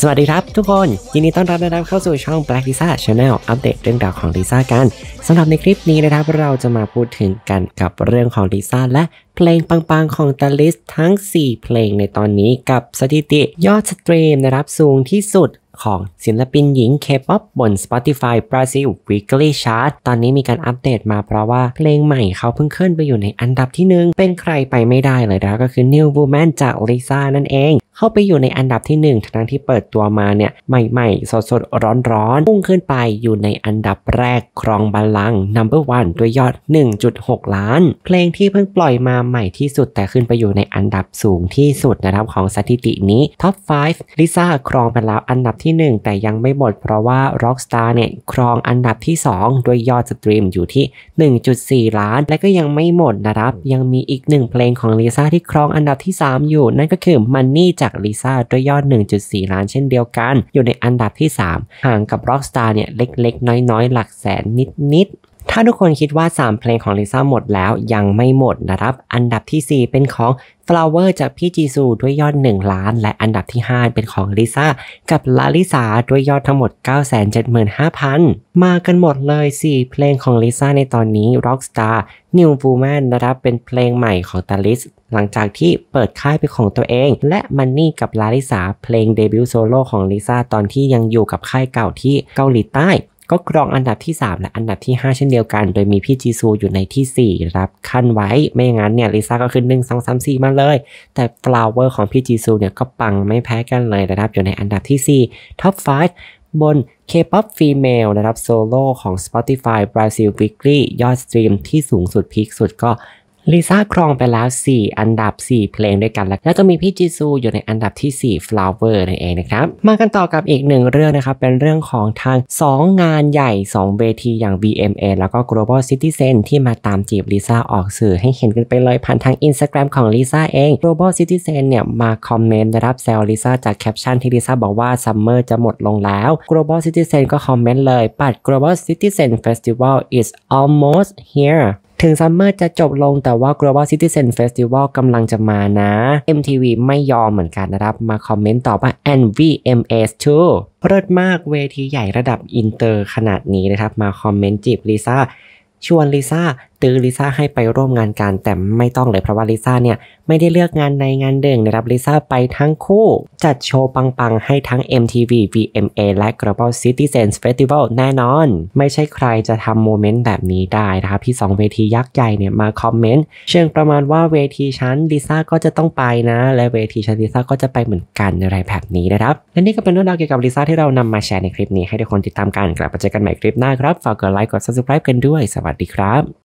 สวัสดีครับทุกคน ยินดีต้อนรับนะครับเข้าสู่ช่อง Black Lisa Channel อัปเดตเรื่องราวของลิซ่ากันสำหรับในคลิปนี้นะครับเราจะมาพูดถึงกันกับเรื่องของลิซ่าและเพลงปังๆของตาลิสทั้ง 4 เพลงในตอนนี้กับสถิติยอดสตรีมนะครับสูงที่สุดของศิลปินหญิงเคป๊อปบน Spotify Brazil Weekly Chart ตอนนี้มีการอัปเดตมาเพราะว่า เพลงใหม่เขาเพิ่งขึ้นไปอยู่ในอันดับที่หนึ่งเป็นใครไปไม่ได้เลยนะก็คือ New Woman จากลิซ่านั่นเอง เข้าไปอยู่ในอันดับที่1ทั้งที่เปิดตัวมาเนี่ยใหม่ๆ สดๆ ร้อนๆพุ่งขึ้นไปอยู่ในอันดับแรกครองบัลลังก์ number one ด้วยยอด 1.6 ล้าน เพลงที่เพิ่งปล่อยมาใหม่ที่สุด แต่ขึ้นไปอยู่ในอันดับสูงที่สุดนะครับของสถิตินี้ top 5ลิซ่าครองไปแล้วอันดับที่1แต่ยังไม่หมดเพราะว่า Rockstar เนี่ยครองอันดับที่ 2 ด้วยยอดสตรีมอยู่ที่ 1.4 ล้าน และก็ยังไม่หมดนะครับ ยังมีอีกหนึ่งเพลงของลิซ่าที่ครองอันดับที่ 3 อยู่ นั่นก็คือ Money จากลิซ่าด้วยยอด 1.4 ล้านเช่นเดียวกัน อยู่ในอันดับที่ 3 ห่างกับ Rockstar เนี่ยเล็กๆ น้อยๆ หลักแสนนิดๆถ้าทุกคนคิดว่า 3 เพลงของลิซ่าหมดแล้ว ยังไม่หมดนะครับอันดับที่ 4 เป็นของ Flower จากพี่จีซูด้วยยอด 1 ล้าน และอันดับที่ 5 เป็นของลิซ่ากับลาลิสาด้วยยอดทั้งหมด 975,000 มากันหมดเลย 4 เพลงของลิซ่าในตอนนี้ Rockstar New Woman นะครับเป็นเพลงใหม่ของตาลิสหลังจากที่เปิดค่ายเป็นของตัวเองและมันนี่กับลาลิสาเพลงเดบิวต์โซโล่ของลิซ่าตอนที่ยังอยู่กับค่ายเก่าที่เกาหลีใต้ก็ครองอันดับที่ 3 และอันดับที่ 5 เช่นเดียวกันโดยมีพี่จีซูอยู่ในที่ 4 รับขั้นไว้ ไม่อย่างนั้นเนี่ยลิซ่าก็ขึ้น1 2 3 4 มาเลย แต่ฟลาวเวอร์ของพี่จีซูเนี่ยก็ปังไม่แพ้กันเลยนะครับอยู่ในอันดับที่ 4 Top 5บน K-pop Female นะครับโซโล่ของ Spotify Brazil Weekly ยอดสตรีมที่สูงสุดพีคสุดก็ลิซ่าครองไปแล้ว 4 อันดับ 4 เพลงด้วยกันแล้วก็มีพี่จีซูอยู่ในอันดับที่ 4 Flower นั่นเองนะครับมากันต่อกับอีกหนึ่งเรื่องนะครับ เป็นเรื่องของทาง 2 งานใหญ่2 เวทีอย่าง VMA แล้วก็ Global Citizen ที่มาตามจีบลิซ่าออกสื่อให้เห็นกันไปเลยผ่านทาง Instagram ของลิซ่าเอง Global Citizen เนี่ยมาคอมเมนต์นะครับแซวลิซ่าจากแคปชั่นที่ลิซ่าบอกว่าซัมเมอร์จะหมดลงแล้ว Global Citizen ก็คอมเมนต์เลย But Global Citizen Festival is almost here ถึงซัมเมอร์จะจบลงแต่ว่า Global Citizen Festival กำลังจะมานะ MTV ไม่ยอมเหมือนกันนะครับมาคอมเมนต์ตอบว่า and VMS too เลิศมากเวทีใหญ่ระดับอินเตอร์ขนาดนี้นะครับ มาคอมเมนต์จีบลิซ่า ชวนลิซ่าตื้อลิซ่าให้ไปร่วมงานกันแต่ไม่ต้องเลย เพราะว่าลิซ่าเนี่ยไม่ได้เลือกงานในงานเดิงนะครับลิซ่าไปทั้งคู่ จัดโชว์ปังๆให้ทั้ง MTV VMA และ Global c i t i z e n Festival แน่นอน ไม่ใช่ใครจะทำโมเมนต์แบบนี้ได้นะครับที่ 2 เวทียักษ์ใหญ่เนี่ยมาคอมเมนต์เชิงประมาณว่าเวทีชั้นลิซ่าก็จะต้องไปนะ และเวทีชั้นลิซ่าก็จะไปเหมือนกันนรไรแบบนี้นะครับและนี่ก็เป็นเรื่องราวเกี่ยวกับลิซ่าที่เรานำมาแชร์ในคลิปนี้ ให้ทุกคนติดตามกันกลับมาเจอกันใหม่คลิปหน้าครับฝากกดไลค์กด subscribe กันด้วย สวัสดีครับ